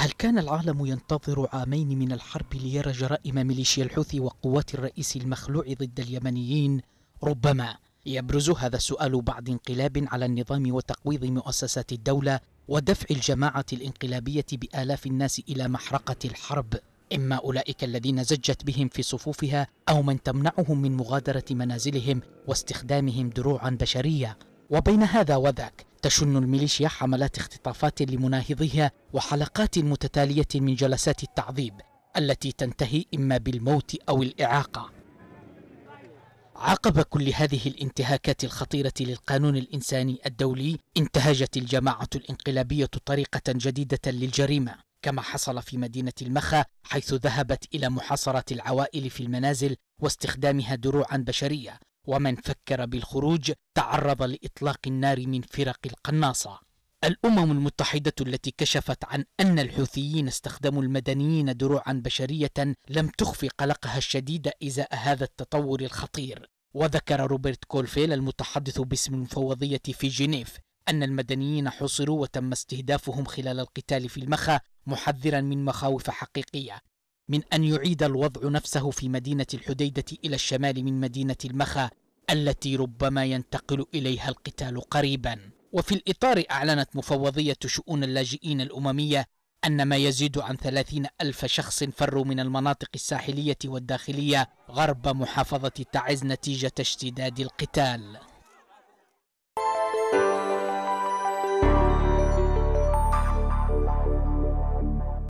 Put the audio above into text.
هل كان العالم ينتظر عامين من الحرب ليرى جرائم ميليشيا الحوثي وقوات الرئيس المخلوع ضد اليمنيين؟ ربما يبرز هذا السؤال بعد انقلاب على النظام وتقويض مؤسسات الدولة ودفع الجماعة الانقلابية بآلاف الناس إلى محرقة الحرب إما أولئك الذين زجت بهم في صفوفها أو من تمنعهم من مغادرة منازلهم واستخدامهم دروعا بشرية وبين هذا وذاك تشن الميليشيا حملات اختطافات لمناهضيها وحلقات متتاليه من جلسات التعذيب التي تنتهي اما بالموت او الاعاقه عقب كل هذه الانتهاكات الخطيرة للقانون الإنساني الدولي انتهجت الجماعة الإنقلابية طريقة جديدة للجريمة كما حصل في مدينة المخا حيث ذهبت إلى محاصرة العوائل في المنازل واستخدامها دروعا بشرية ومن فكر بالخروج تعرض لإطلاق النار من فرق القناصة الأمم المتحدة التي كشفت عن أن الحوثيين استخدموا المدنيين دروعا بشرية لم تخفي قلقها الشديد إزاء هذا التطور الخطير وذكر روبرت كولفيل المتحدث باسم المفوضية في جنيف أن المدنيين حصروا وتم استهدافهم خلال القتال في المخا محذرا من مخاوف حقيقية من أن يعيد الوضع نفسه في مدينة الحديدة إلى الشمال من مدينة المخا التي ربما ينتقل إليها القتال قريبا وفي الإطار أعلنت مفوضية شؤون اللاجئين الأممية أن ما يزيد عن ثلاثين ألف شخص فروا من المناطق الساحلية والداخلية غرب محافظة تعز نتيجة اشتداد القتال